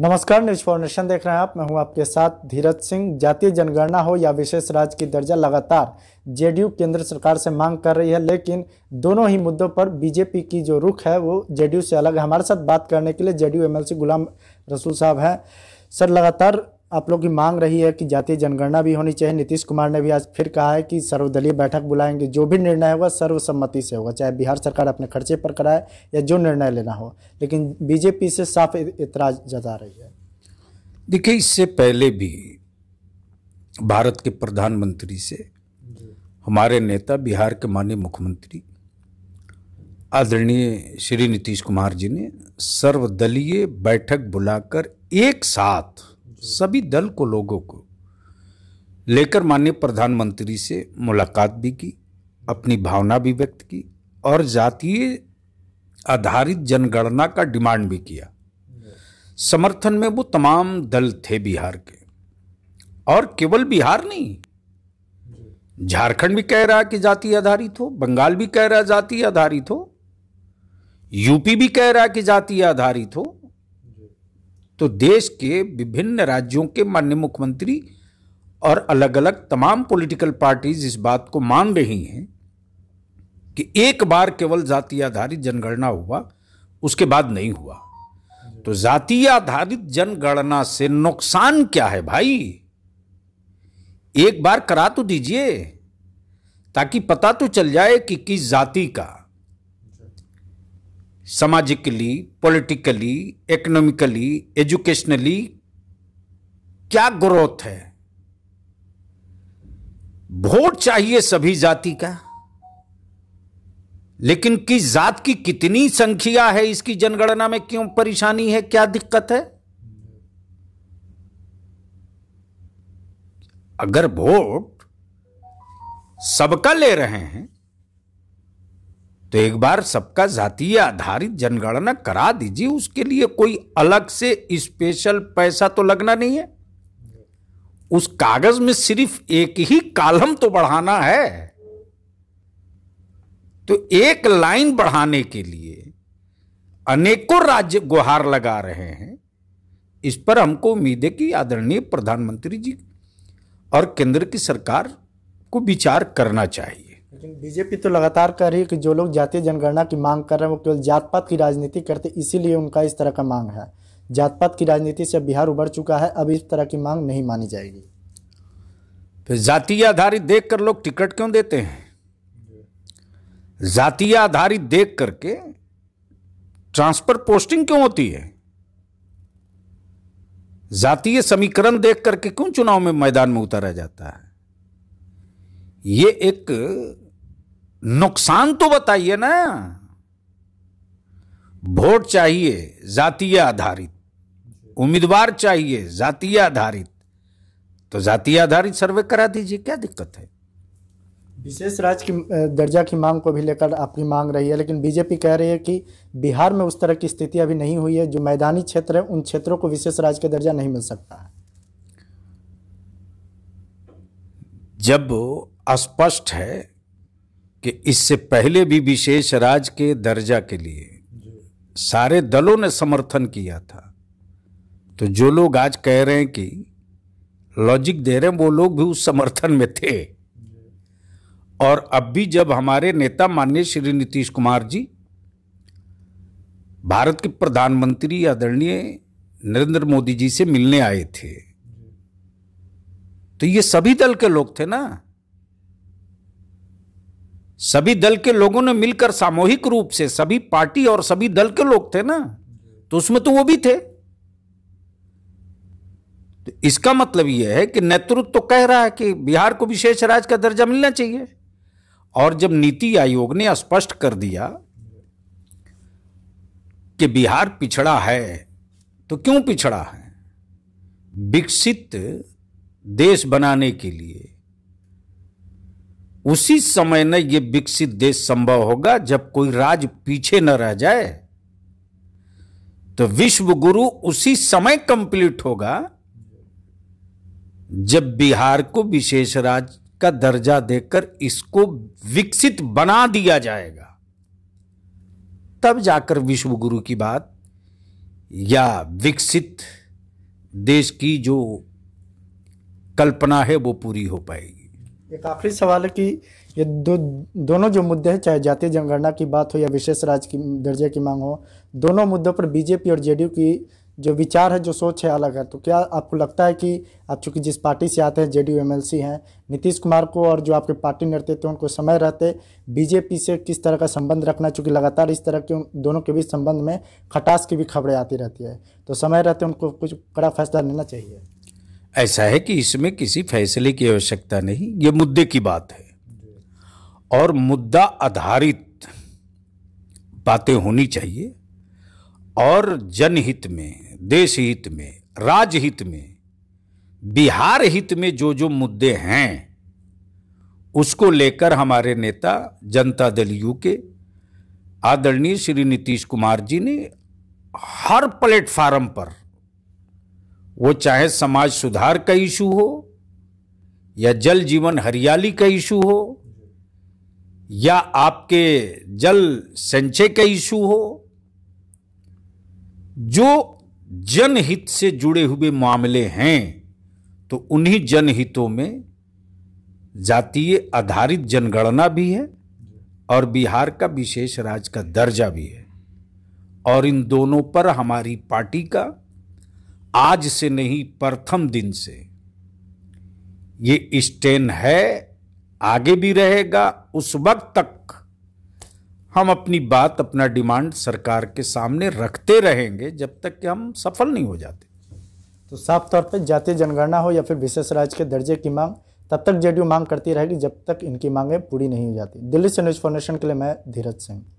नमस्कार news foundation देख रहे हैं आप मैं हूं आपके साथ धीरज सिंह जातीय जनगणना हो या विशेष राज्य की दर्जा लगातार जेडीयू केंद्र सरकार से मांग कर रही है लेकिन दोनों ही मुद्दों पर बीजेपी की जो रुख है वो जेडीयू से अलग है हमारे साथ बात करने के लिए जेडीयू एमएलसी गुलाम रसूल साहब हैं सर लगातार आप लोग की मांग रही है कि जातीय जनगणना भी होनी चाहिए नीतीश कुमार ने भी आज फिर कहा है कि सर्वदलीय बैठक बुलाएंगे जो भी निर्णय होगा सर्वसम्मति से होगा चाहे बिहार सरकार अपने खर्चे पर कराए या जो निर्णय लेना हो लेकिन बीजेपी से साफ इतराज जता रही है देखिए इससे पहले भी भारत के प्रधानमंत्री से हमारे नेता बिहार के माननीय मुख्यमंत्री आदरणीय श्री नीतीश कुमार जी ने सर्वदलीय बैठक बुलाकर एक साथ सभी दल को लोगों को लेकर माननीय प्रधानमंत्री से मुलाकात भी की अपनी भावना भी व्यक्त की और जातीय आधारित जनगणना का डिमांड भी किया समर्थन में वो तमाम दल थे बिहार के और केवल बिहार नहीं झारखंड भी कह रहा कि जाति आधारित हो बंगाल भी कह रहा जाति आधारित हो यूपी भी कह रहा है कि जाति आधारित हो तो देश के विभिन्न राज्यों के माननीय मुख्यमंत्री और अलग अलग तमाम पॉलिटिकल पार्टीज इस बात को मान रही हैं कि एक बार केवल जाति आधारित जनगणना हुआ उसके बाद नहीं हुआ तो जाति आधारित जनगणना से नुकसान क्या है भाई एक बार करा तो दीजिए ताकि पता तो चल जाए कि किस जाति का सामाजिकली पॉलिटिकली इकोनॉमिकली एजुकेशनली क्या ग्रोथ है वोट चाहिए सभी जाति का लेकिन किस जात की कितनी संख्या है इसकी जनगणना में क्यों परेशानी है क्या दिक्कत है अगर वोट सबका ले रहे हैं तो एक बार सबका जातीय आधारित जनगणना करा दीजिए उसके लिए कोई अलग से स्पेशल पैसा तो लगना नहीं है उस कागज में सिर्फ एक ही कालम तो बढ़ाना है तो एक लाइन बढ़ाने के लिए अनेकों राज्य गुहार लगा रहे हैं इस पर हमको उम्मीद है कि आदरणीय प्रधानमंत्री जी और केंद्र की सरकार को विचार करना चाहिए लेकिन बीजेपी तो लगातार कह रही है कि जो लोग जातीय जनगणना की मांग कर रहे हैं वो केवल जात पात की राजनीति करते इसीलिए उनका इस तरह का मांग है जात पात की राजनीति से बिहार उभर चुका है अब इस तरह की मांग नहीं मानी जाएगी फिर तो जातीय आधारित देख कर लोग टिकट क्यों देते हैं जातीय आधारित देख करके ट्रांसफर पोस्टिंग क्यों होती है जातीय समीकरण देख करके क्यों चुनाव में मैदान में उतारा जाता है ये एक नुकसान तो बताइए ना वोट चाहिए जातीय आधारित उम्मीदवार चाहिए जातीय आधारित तो जातीय आधारित सर्वे करा दीजिए क्या दिक्कत है विशेष राज्य की दर्जा की मांग को भी लेकर आपकी मांग रही है लेकिन बीजेपी कह रही है कि बिहार में उस तरह की स्थिति अभी नहीं हुई है जो मैदानी क्षेत्र है उन क्षेत्रों को विशेष राज्य का दर्जा नहीं मिल सकता है जब स्पष्ट है कि इससे पहले भी विशेष राज के दर्जा के लिए सारे दलों ने समर्थन किया था तो जो लोग आज कह रहे हैं कि लॉजिक दे रहे हैं वो लोग भी उस समर्थन में थे और अब भी जब हमारे नेता माननीय श्री नीतीश कुमार जी भारत के प्रधानमंत्री आदरणीय नरेंद्र मोदी जी से मिलने आए थे तो ये सभी दल के लोग थे ना सभी दल के लोगों ने मिलकर सामूहिक रूप से सभी पार्टी और सभी दल के लोग थे ना तो उसमें तो वो भी थे तो इसका मतलब यह है कि नेतृत्व तो कह रहा है कि बिहार को विशेष राज्य का दर्जा मिलना चाहिए और जब नीति आयोग ने स्पष्ट कर दिया कि बिहार पिछड़ा है तो क्यों पिछड़ा है विकसित देश बनाने के लिए उसी समय न ये विकसित देश संभव होगा जब कोई राज पीछे न रह जाए तो विश्व गुरु उसी समय कंप्लीट होगा जब बिहार को विशेष राज का दर्जा देकर इसको विकसित बना दिया जाएगा तब जाकर विश्व गुरु की बात या विकसित देश की जो कल्पना है वो पूरी हो पाएगी एक आखिरी सवाल है कि ये दो दोनों जो मुद्दे हैं चाहे जातीय जनगणना की बात हो या विशेष राज्य की दर्जे की मांग हो दोनों मुद्दों पर बीजेपी और जेडीयू की जो विचार है जो सोच है अलग है तो क्या आपको लगता है कि आप चूंकि जिस पार्टी से आते हैं जेडीयू एमएलसी हैं नीतीश कुमार को और जो आपके पार्टी नेतृत्व तो उनको समय रहते बीजेपी से किस तरह का संबंध रखना चूंकि लगातार इस तरह के दोनों के बीच संबंध में खटास की भी खबरें आती रहती है तो समय रहते उनको कुछ बड़ा फैसला लेना चाहिए ऐसा है कि इसमें किसी फैसले की आवश्यकता नहीं ये मुद्दे की बात है और मुद्दा आधारित बातें होनी चाहिए और जनहित में देश हित में राजहित में बिहार हित में जो जो मुद्दे हैं उसको लेकर हमारे नेता जनता दल यू के आदरणीय श्री नीतीश कुमार जी ने हर प्लेटफार्म पर वो चाहे समाज सुधार का इशू हो या जल जीवन हरियाली का इशू हो या आपके जल संचय का इशू हो जो जनहित से जुड़े हुए मामले हैं तो उन्हीं जनहितों में जातीय आधारित जनगणना भी है और बिहार का विशेष राज्य का दर्जा भी है और इन दोनों पर हमारी पार्टी का आज से नहीं प्रथम दिन से ये स्टेन है आगे भी रहेगा उस वक्त तक हम अपनी बात अपना डिमांड सरकार के सामने रखते रहेंगे जब तक कि हम सफल नहीं हो जाते तो साफ तौर पर जातीय जनगणना हो या फिर विशेष राज्य के दर्जे की मांग तब तक जेडीयू मांग करती रहेगी जब तक इनकी मांगें पूरी नहीं हो जाती दिल्ली से न्यूज़ फाउंडेशन के लिए मैं धीरज सिंह